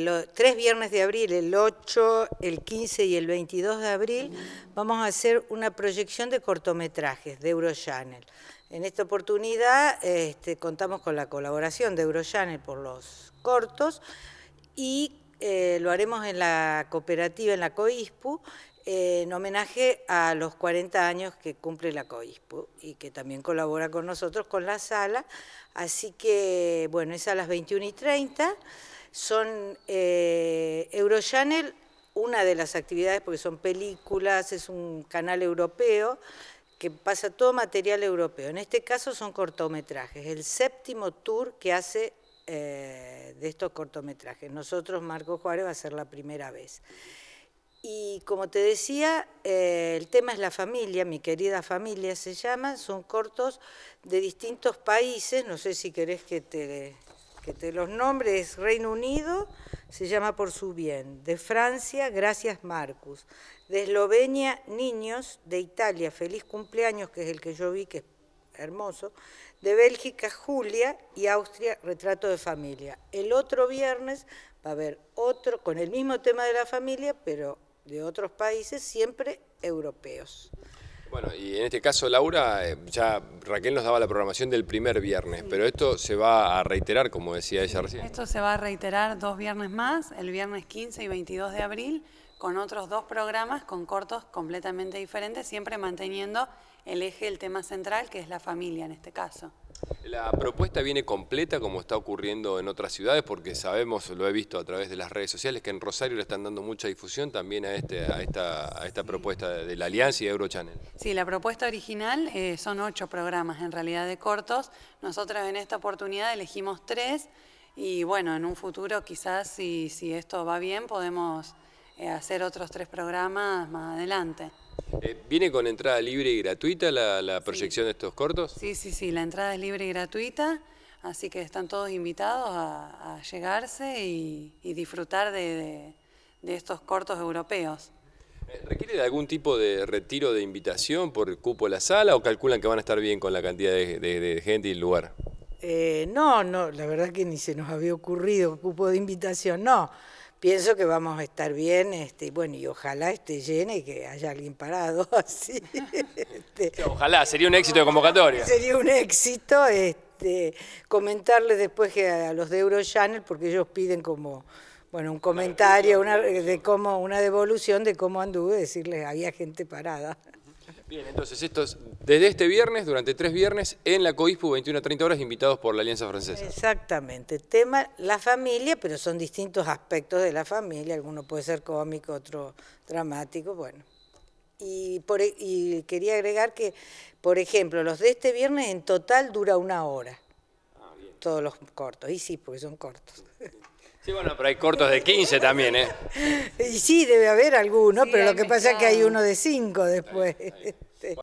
los tres viernes de abril, el 8, el 15 y el 22 de abril, vamos a hacer una proyección de cortometrajes de Eurochannel. En esta oportunidad este, contamos con la colaboración de Eurochannel por los cortos y eh, lo haremos en la cooperativa, en la COISPU, eh, en homenaje a los 40 años que cumple la COISPU y que también colabora con nosotros con la sala. Así que, bueno, es a las 21 y 30. Son eh, Eurochannel, una de las actividades, porque son películas, es un canal europeo que pasa todo material europeo. En este caso son cortometrajes, el séptimo tour que hace eh, de estos cortometrajes. Nosotros, Marco Juárez, va a ser la primera vez. Y como te decía, eh, el tema es la familia, mi querida familia se llama, son cortos de distintos países, no sé si querés que te que te los nombres Reino Unido se llama Por su bien, de Francia Gracias Marcus, de Eslovenia Niños, de Italia Feliz cumpleaños, que es el que yo vi que es hermoso, de Bélgica Julia y Austria Retrato de familia. El otro viernes va a haber otro con el mismo tema de la familia, pero de otros países, siempre europeos. Bueno, y en este caso, Laura, eh, ya Raquel nos daba la programación del primer viernes, pero esto se va a reiterar, como decía ella recién. Esto se va a reiterar dos viernes más, el viernes 15 y 22 de abril, con otros dos programas con cortos completamente diferentes, siempre manteniendo el eje, el tema central, que es la familia en este caso. La propuesta viene completa como está ocurriendo en otras ciudades porque sabemos, lo he visto a través de las redes sociales, que en Rosario le están dando mucha difusión también a, este, a, esta, propuesta de la Alianza y Eurochannel. Sí, la propuesta original eh, son ocho programas en realidad de cortos. Nosotros en esta oportunidad elegimos tres y bueno, en un futuro quizás si, esto va bien podemos eh, hacer otros tres programas más adelante. Eh, ¿Viene con entrada libre y gratuita la, proyección de estos cortos? Sí, sí, sí, la entrada es libre y gratuita, así que están todos invitados a, llegarse y, disfrutar de, estos cortos europeos. Eh, ¿Requiere de algún tipo de retiro de invitación por cupo de la sala o calculan que van a estar bien con la cantidad de, gente y el lugar? Eh, no, no, la verdad que ni se nos había ocurrido cupo de invitación, no pienso que vamos a estar bien, este, bueno, y ojalá esté llena y que haya alguien parado así. Este. ojalá, sería un éxito de convocatoria. Sería un éxito, este, comentarles después a los de Eurochannel, porque ellos piden como bueno, un comentario una, de cómo, una devolución de cómo anduve, decirles había gente parada. Bien, entonces estos, desde este viernes, durante tres viernes, en la COISPU 21 a 30 horas, invitados por la Alianza Francesa. Exactamente, tema la familia, pero son distintos aspectos de la familia, alguno puede ser cómico, otro dramático, bueno. Y, por, e, quería agregar que, por ejemplo, los de este viernes en total dura una hora, ah, todos los cortos, y sí, porque son cortos. Sí, bueno, pero hay cortos de 15 también, ¿eh? Y sí, debe haber alguno, pero lo que pasa es que hay uno de 5 después. Este.